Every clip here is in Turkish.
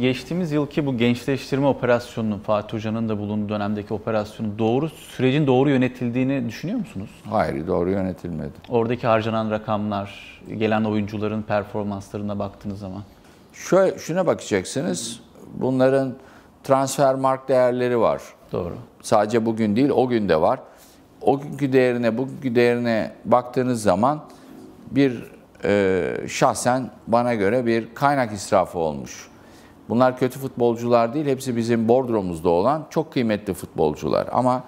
geçtiğimiz yılki bu gençleştirme operasyonunun Fatih Hoca'nın da bulunduğu dönemdeki operasyonun doğru sürecin doğru yönetildiğini düşünüyor musunuz? Hayır, doğru yönetilmedi. Oradaki harcanan rakamlar, gelen oyuncuların performanslarına baktığınız zaman. Şöyle şuna bakacaksınız. Bunların transfer mark değerleri var. Doğru. Sadece bugün değil, o gün de var. O günkü değerine, bugünkü değerine baktığınız zaman bir e, şahsen bana göre bir kaynak israfı olmuş. Bunlar kötü futbolcular değil. Hepsi bizim bordromuzda olan çok kıymetli futbolcular. Ama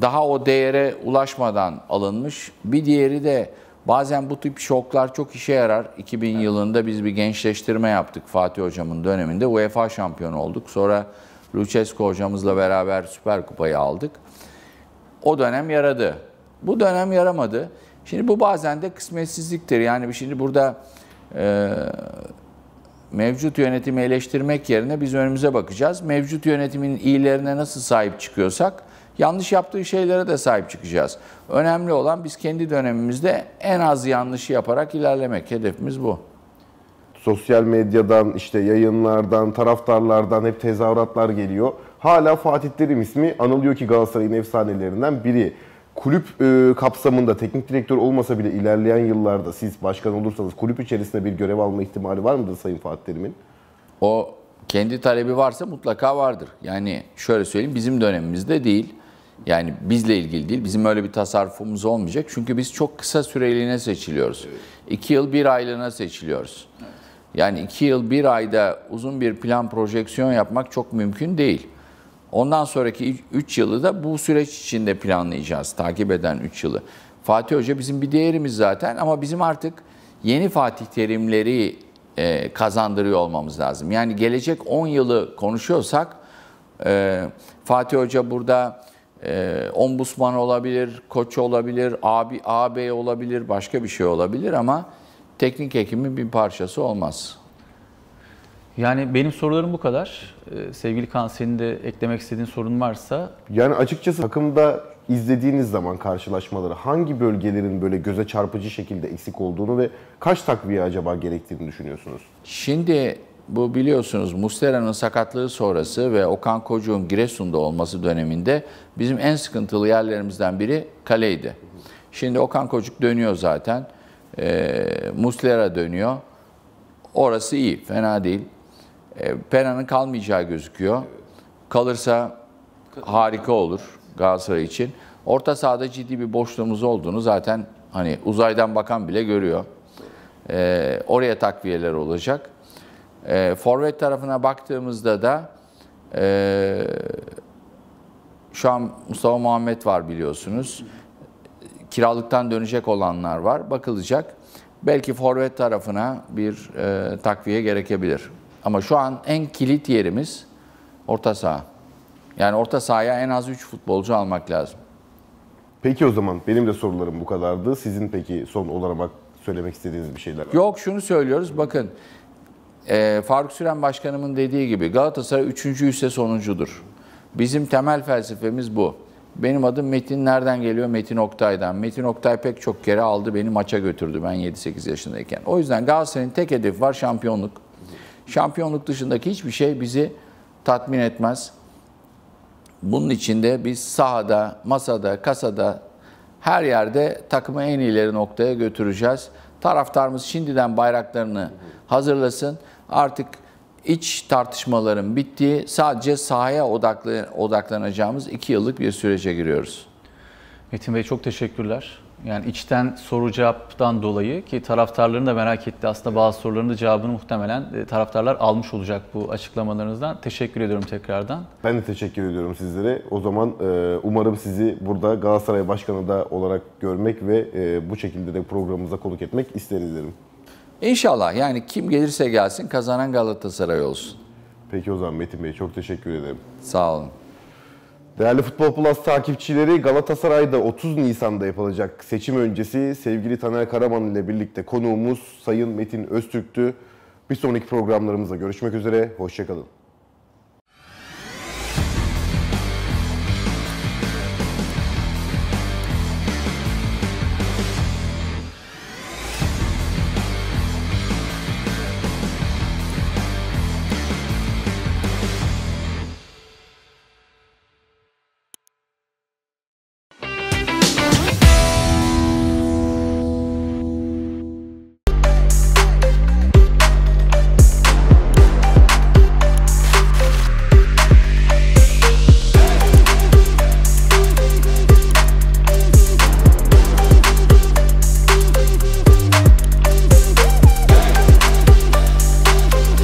daha o değere ulaşmadan alınmış. Bir diğeri de bazen bu tip şoklar çok işe yarar. 2000 evet. yılında biz bir gençleştirme yaptık Fatih Hocam'ın döneminde. UEFA şampiyonu olduk. Sonra Lucescu hocamızla beraber Süper Kupayı aldık. O dönem yaradı. Bu dönem yaramadı. Şimdi bu bazen de kısmetsizliktir. Yani şimdi burada e, mevcut yönetimi eleştirmek yerine biz önümüze bakacağız. Mevcut yönetimin iyilerine nasıl sahip çıkıyorsak yanlış yaptığı şeylere de sahip çıkacağız. Önemli olan biz kendi dönemimizde en az yanlışı yaparak ilerlemek. Hedefimiz bu. Sosyal medyadan, işte yayınlardan, taraftarlardan hep tezahüratlar geliyor. Hala Fatih Terim ismi anılıyor ki Galatasaray'ın efsanelerinden biri kulüp ıı, kapsamında teknik direktör olmasa bile ilerleyen yıllarda siz başkan olursanız kulüp içerisinde bir görev alma ihtimali var mıdır Sayın Fatih Terim'in? O kendi talebi varsa mutlaka vardır. Yani şöyle söyleyeyim bizim dönemimizde değil. Yani bizle ilgili değil. Bizim öyle bir tasarrufumuz olmayacak. Çünkü biz çok kısa süreliğine seçiliyoruz. İki yıl bir aylığına seçiliyoruz. Yani iki yıl bir ayda uzun bir plan projeksiyon yapmak çok mümkün değil. Ondan sonraki 3 yılı da bu süreç içinde planlayacağız. Takip eden 3 yılı. Fatih Hoca bizim bir değerimiz zaten ama bizim artık yeni Fatih Terimleri e, kazandırıyor olmamız lazım. Yani gelecek 10 yılı konuşuyorsak e, Fatih Hoca burada e, ombusman olabilir, koç olabilir, abi, ağabey olabilir, başka bir şey olabilir ama teknik hekimin bir parçası olmaz. Yani benim sorularım bu kadar. Ee, sevgili Kaan senin de eklemek istediğin sorun varsa. Yani açıkçası takımda izlediğiniz zaman karşılaşmaları hangi bölgelerin böyle göze çarpıcı şekilde eksik olduğunu ve kaç takviye acaba gerektiğini düşünüyorsunuz? Şimdi bu biliyorsunuz Mustera'nın sakatlığı sonrası ve Okan Kocuğ'un Giresun'da olması döneminde bizim en sıkıntılı yerlerimizden biri kaleydi. Şimdi Okan Kocuk dönüyor zaten. E, Muslera dönüyor. Orası iyi, fena değil. E, Pena'nın kalmayacağı gözüküyor. Kalırsa harika olur Galatasaray için. Orta sahada ciddi bir boşluğumuz olduğunu zaten hani uzaydan bakan bile görüyor. E, oraya takviyeler olacak. E, forvet tarafına baktığımızda da e, şu an Mustafa Muhammed var biliyorsunuz. Kiralıktan dönecek olanlar var. Bakılacak. Belki forvet tarafına bir e, takviye gerekebilir. Ama şu an en kilit yerimiz orta saha. Yani orta sahaya en az 3 futbolcu almak lazım. Peki o zaman benim de sorularım bu kadardı. Sizin peki son olarak söylemek istediğiniz bir şeyler var mı? Yok şunu söylüyoruz bakın. E, Faruk Süren Başkanımın dediği gibi Galatasaray üçüncü ise sonuncudur. Bizim temel felsefemiz bu. Benim adım Metin nereden geliyor? Metin Oktay'dan. Metin Oktay pek çok kere aldı beni maça götürdü ben 7-8 yaşındayken. O yüzden Galatasaray'ın tek hedefi var şampiyonluk. Şampiyonluk dışındaki hiçbir şey bizi tatmin etmez. Bunun içinde biz sahada, masada, kasada her yerde takımı en ileri noktaya götüreceğiz. Taraftarımız şimdiden bayraklarını hazırlasın. Artık iç tartışmaların bittiği sadece sahaya odaklı, odaklanacağımız iki yıllık bir sürece giriyoruz. Metin Bey çok teşekkürler. Yani içten soru cevaptan dolayı ki taraftarların da merak etti. Aslında bazı soruların da cevabını muhtemelen e, taraftarlar almış olacak bu açıklamalarınızdan. Teşekkür ediyorum tekrardan. Ben de teşekkür ediyorum sizlere. O zaman e, umarım sizi burada Galatasaray Başkanı da olarak görmek ve e, bu şekilde de programımıza konuk etmek isteriz derim. İnşallah yani kim gelirse gelsin kazanan Galatasaray olsun. Peki o zaman Metin Bey çok teşekkür ederim. Sağ olun. Değerli Futbol Plus takipçileri Galatasaray'da 30 Nisan'da yapılacak seçim öncesi sevgili Taner Karaman ile birlikte konuğumuz Sayın Metin Öztürk'tü. Bir sonraki programlarımızda görüşmek üzere, hoşçakalın.